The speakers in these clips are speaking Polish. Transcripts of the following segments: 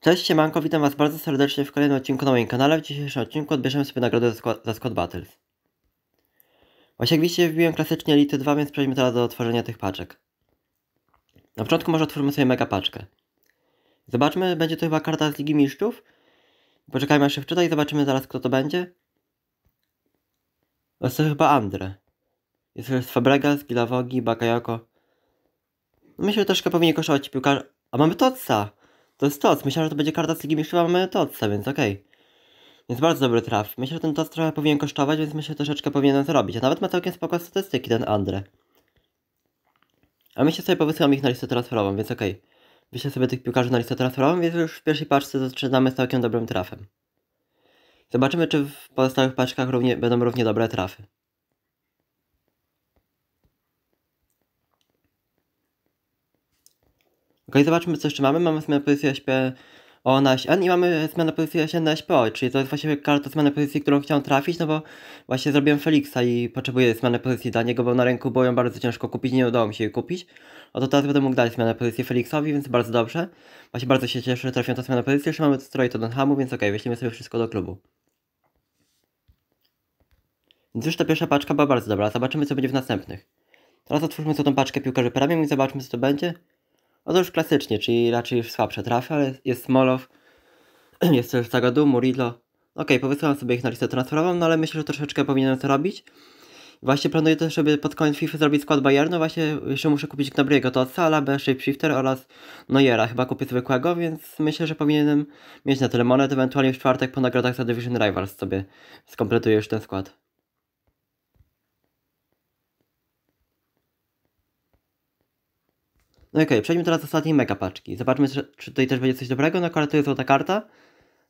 Cześć, siemanko, witam was bardzo serdecznie w kolejnym odcinku na moim kanale. W dzisiejszym odcinku odbierzemy sobie nagrodę za Squad Battles. Właśnie jak widzicie wbiłem klasycznie Elite 2, więc przejdźmy teraz do otworzenia tych paczek. Na początku może otworzymy sobie mega paczkę. Zobaczmy, będzie to chyba karta z Ligi Mistrzów. Poczekajmy aż się wczyta i zobaczymy zaraz kto to będzie. Jest to chyba Andre. Jest to Fabregas, Gilawogi, Bakayoko. No, myślę, że troszkę powinien koszować piłkarz... A mamy Totsa! To jest TOC. Myślałem, że to będzie karta z Ligi Mistrzów, mamy toc, więc okej. Okay. Więc bardzo dobry traf. Myślę, że ten TOC trochę powinien kosztować, więc myślę, że troszeczkę powinienem zrobić. A nawet ma całkiem spoko statystyki ten Andre. A myślę sobie powysyłam ich na listę transferową, więc okej. Okay. Myślę sobie tych piłkarzy na listę transferową, więc już w pierwszej paczce zaczynamy z całkiem dobrym trafem. Zobaczymy, czy w pozostałych paczkach równie, będą równie dobre trafy. Ok, zobaczmy co jeszcze mamy. Mamy zmianę pozycji SP o na SN i mamy zmianę pozycji SN na SPO, czyli to jest właśnie karta zmiany pozycji, którą chciałem trafić, no bo właśnie zrobiłem Felixa i potrzebuję zmiany pozycji dla niego, bo na rynku było ją bardzo ciężko kupić, nie udało mi się jej kupić. A no to teraz będę mógł dać zmianę pozycji Felixowi, więc bardzo dobrze. Właśnie bardzo się cieszę, że trafiłem tę zmianę pozycji. Jeszcze mamy stroj to Hamu, więc ok, weźmiemy sobie wszystko do klubu. Więc już ta pierwsza paczka była bardzo dobra, zobaczymy co będzie w następnych. Teraz otwórzmy sobie tą paczkę piłkarzy premium i zobaczmy co to będzie. No to już klasycznie, czyli raczej już słabsze trafy, ale jest Smolow, jest też Zagadu, Murillo. Okej, okay, powysyłam sobie ich na listę transferową, no ale myślę, że troszeczkę powinienem to robić. Właśnie planuję też, żeby pod koniec FIFA zrobić skład Bayernu. Właśnie jeszcze muszę kupić Gnabriego, to Sala, B, Shifter oraz Neuera. Chyba kupię zwykłego, więc myślę, że powinienem mieć na tyle monet. Ewentualnie w czwartek po nagrodach za Division Rivals sobie skompletuję już ten skład. No ok, przejdźmy teraz do ostatniej mega paczki. Zobaczmy, czy tutaj też będzie coś dobrego. No akurat to jest złota karta.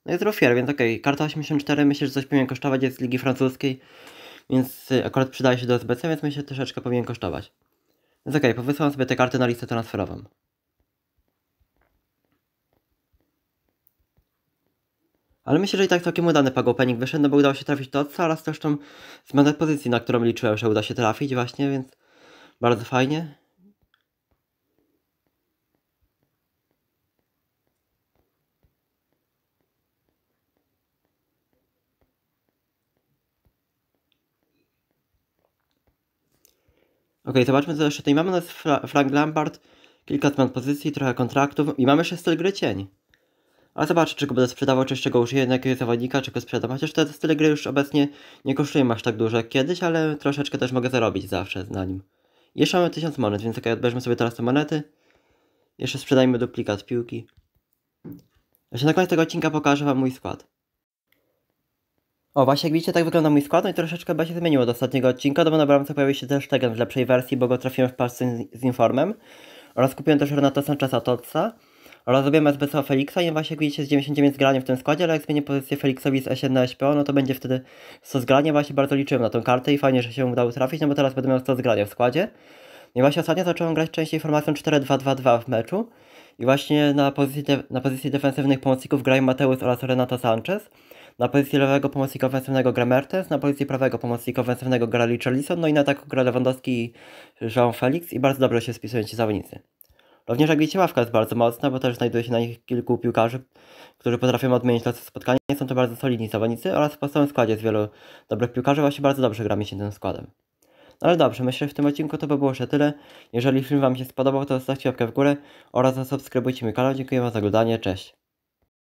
No jest Rofier, więc ok, karta 84 myślę, że coś powinien kosztować, jest z Ligi Francuskiej, więc y, akurat przydaje się do SBC, więc myślę, że troszeczkę powinien kosztować. Więc ok, powysyłam sobie te karty na listę transferową. Ale myślę, że i tak całkiem udany pagopenik wyszedł, no bo udało się trafić do odca oraz zresztą zmianę pozycji, na którą liczyłem, że uda się trafić właśnie, więc bardzo fajnie. okay, zobaczmy co jeszcze tutaj mamy. To jest Fra Frank Lampard, kilka zmian pozycji, trochę kontraktów i mamy jeszcze styl gry cień. Ale zobaczę, czy go będę sprzedawał, czy jeszcze go użyję na jakiegoś zawodnika, czy go sprzedam. Chociaż te style gry już obecnie nie kosztują aż tak dużo jak kiedyś, ale troszeczkę też mogę zarobić zawsze na nim. Jeszcze mamy 1000 monet, więc okej, odbierzmy sobie teraz te monety. Jeszcze sprzedajmy duplikat piłki. Jeszcze na koniec tego odcinka pokażę wam mój skład. O, właśnie jak widzicie, tak wygląda mój skład, no i troszeczkę chyba się zmieniło od ostatniego odcinka, no bo na bramce pojawił się też Tegen w lepszej wersji, bo go trafiłem w paczce z, Informem. Oraz kupiłem też Renato Sancheza Totsa. Oraz zrobiłem SBSO Felixa i no właśnie jak widzicie z 99 zgraniem w tym składzie, ale jak zmienię pozycję Felixowi z S1 na SPO, no to będzie wtedy 100 zgranie. Właśnie bardzo liczyłem na tą kartę i fajnie, że się udało trafić, no bo teraz będę miał 100 zgrania w składzie. No I właśnie ostatnio zacząłem grać częściej formacją 4-2-2-2 w meczu. I właśnie na pozycji, na pozycji defensywnych pomocników grają Mateusz oraz Renato Sanchez. Na pozycji lewego pomocnika ofensywnego gra Mertens, na pozycji prawego pomocnika ofensywnego gra Richarlison, no i na ataku gra Lewandowski i Jean Felix i bardzo dobrze się spisują ci zawodnicy. Również ławka jest bardzo mocna, bo też znajduje się na nich kilku piłkarzy, którzy potrafią odmienić los spotkania. Są to bardzo solidni zawodnicy oraz w podstawowym składzie z wielu dobrych piłkarzy, właśnie bardzo dobrze gramy się tym składem. No ale dobrze, myślę, że w tym odcinku to by było już tyle. Jeżeli film Wam się spodobał, to zostawcie łapkę w górę oraz zasubskrybujcie mi kanał. Dziękuję Wam za oglądanie, cześć!